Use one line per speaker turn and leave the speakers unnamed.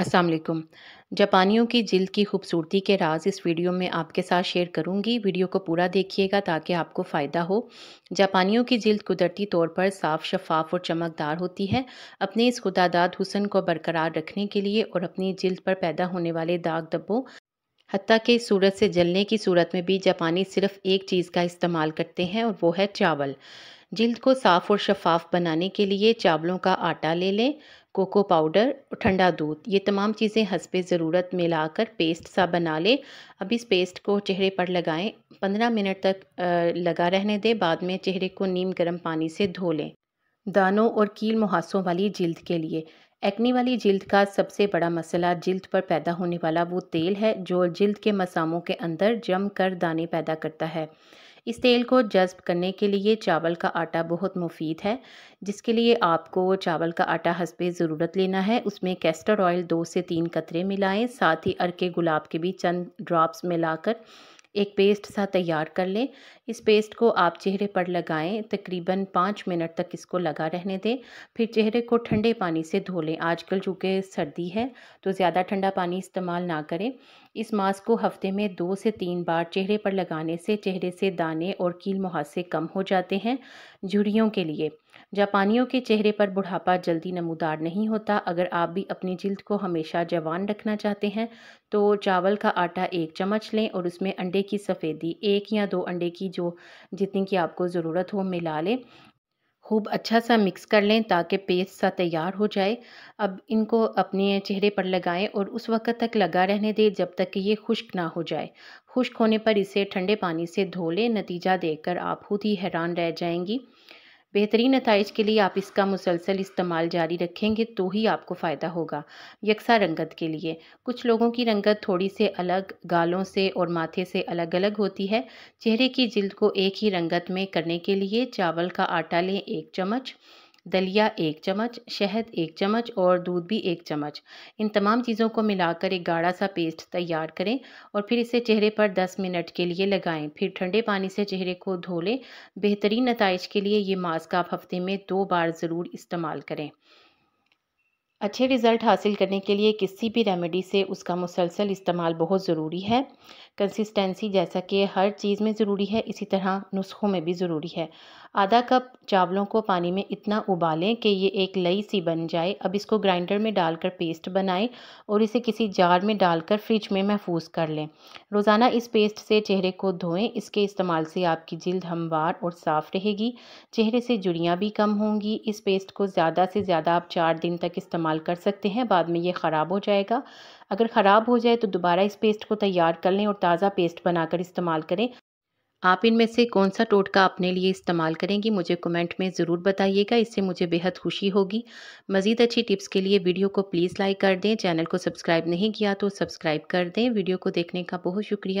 असलकम जापानियों की जिल्द की खूबसूरती के राज इस वीडियो में आपके साथ शेयर करूंगी वीडियो को पूरा देखिएगा ताकि आपको फ़ायदा हो जापानियों की जिल्द कुदरती तौर पर साफ शफाफ और चमकदार होती है अपने इस खुदादाद हुसन को बरकरार रखने के लिए और अपनी जिल्द पर पैदा होने वाले दाग दब्बों हती कि सूरत से जलने की सूरत में भी जापानी सिर्फ एक चीज़ का इस्तेमाल करते हैं और वो है चावल जल्द को साफ़ और शफाफ बनाने के लिए चावलों का आटा ले लें कोको पाउडर और ठंडा दूध ये तमाम चीज़ें हंसपे ज़रूरत मिलाकर पेस्ट सा बना लें अब इस पेस्ट को चेहरे पर लगाएं पंद्रह मिनट तक लगा रहने दें बाद में चेहरे को नीम गर्म पानी से धो लें दानों और कील मुहासों वाली जल्द के लिए एक्नी वाली जल्द का सबसे बड़ा मसला जल्द पर पैदा होने वाला वो तेल है जो जल्द के मसामों के अंदर जम कर दाने पैदा करता है इस तेल को जज्ब करने के लिए चावल का आटा बहुत मुफीद है जिसके लिए आपको चावल का आटा हंसपे ज़रूरत लेना है उसमें कैस्टर ऑयल दो से तीन कतरे मिलाएं साथ ही अरके गुलाब के भी चंद ड्रॉप्स मिलाकर एक पेस्ट सा तैयार कर लें इस पेस्ट को आप चेहरे पर लगाएं तकरीबन पाँच मिनट तक इसको लगा रहने दें फिर चेहरे को ठंडे पानी से धो लें आजकल चूँकि सर्दी है तो ज़्यादा ठंडा पानी इस्तेमाल ना करें इस मास्क को हफ्ते में दो से तीन बार चेहरे पर लगाने से चेहरे से दाने और कील मुहासे कम हो जाते हैं झुड़ियों के लिए जापानियों के चेहरे पर बुढ़ापा जल्दी नमूदार नहीं होता अगर आप भी अपनी जिल्द को हमेशा जवान रखना चाहते हैं तो चावल का आटा एक चम्मच लें और उसमें अंडे की सफ़ेदी एक या दो अंडे की जो जितनी की आपको ज़रूरत हो मिला लें खूब अच्छा सा मिक्स कर लें ताकि पेस्ट सा तैयार हो जाए अब इनको अपने चेहरे पर लगाएं और उस वक्त तक लगा रहने दें जब तक कि ये खुश्क ना हो जाए खुश्क होने पर इसे ठंडे पानी से धो लें नतीजा देखकर आप खुद ही हैरान रह जाएंगी बेहतरीन नतज के लिए आप इसका मुसलसल इस्तेमाल जारी रखेंगे तो ही आपको फ़ायदा होगा यकसा रंगत के लिए कुछ लोगों की रंगत थोड़ी से अलग गालों से और माथे से अलग अलग होती है चेहरे की जिल्द को एक ही रंगत में करने के लिए चावल का आटा लें एक चम्मच दलिया एक चम्मच शहद एक चम्मच और दूध भी एक चम्मच इन तमाम चीज़ों को मिलाकर एक गाढ़ा सा पेस्ट तैयार करें और फिर इसे चेहरे पर 10 मिनट के लिए लगाएं फिर ठंडे पानी से चेहरे को धो लें बेहतरीन नतज के लिए ये मास्क आप हफ्ते में दो बार ज़रूर इस्तेमाल करें अच्छे रिज़ल्ट हासिल करने के लिए किसी भी रेमेडी से उसका मुसलसल इस्तेमाल बहुत ज़रूरी है कंसिस्टेंसी जैसा कि हर चीज़ में ज़रूरी है इसी तरह नुस्खों में भी ज़रूरी है आधा कप चावलों को पानी में इतना उबालें कि ये एक लई सी बन जाए अब इसको ग्राइंडर में डालकर पेस्ट बनाएं और इसे किसी जार में डालकर फ्रिज में महफूज कर लें रोज़ाना इस पेस्ट से चेहरे को धोएं इसके इस्तेमाल से आपकी जिल्द हमवार और साफ़ रहेगी चेहरे से जुड़ियाँ भी कम होंगी इस पेस्ट को ज़्यादा से ज़्यादा आप चार दिन तक इस्तेमाल कर सकते हैं बाद में ये ख़राब हो जाएगा अगर ख़राब हो जाए तो दोबारा इस पेस्ट को तैयार कर लें और ताज़ा पेस्ट बनाकर इस्तेमाल करें आप इनमें से कौन सा टोटका अपने लिए इस्तेमाल करेंगी मुझे कमेंट में ज़रूर बताइएगा इससे मुझे बेहद खुशी होगी मज़ीद अच्छी टिप्स के लिए वीडियो को प्लीज़ लाइक कर दें चैनल को सब्सक्राइब नहीं किया तो सब्सक्राइब कर दें वीडियो को देखने का बहुत शुक्रिया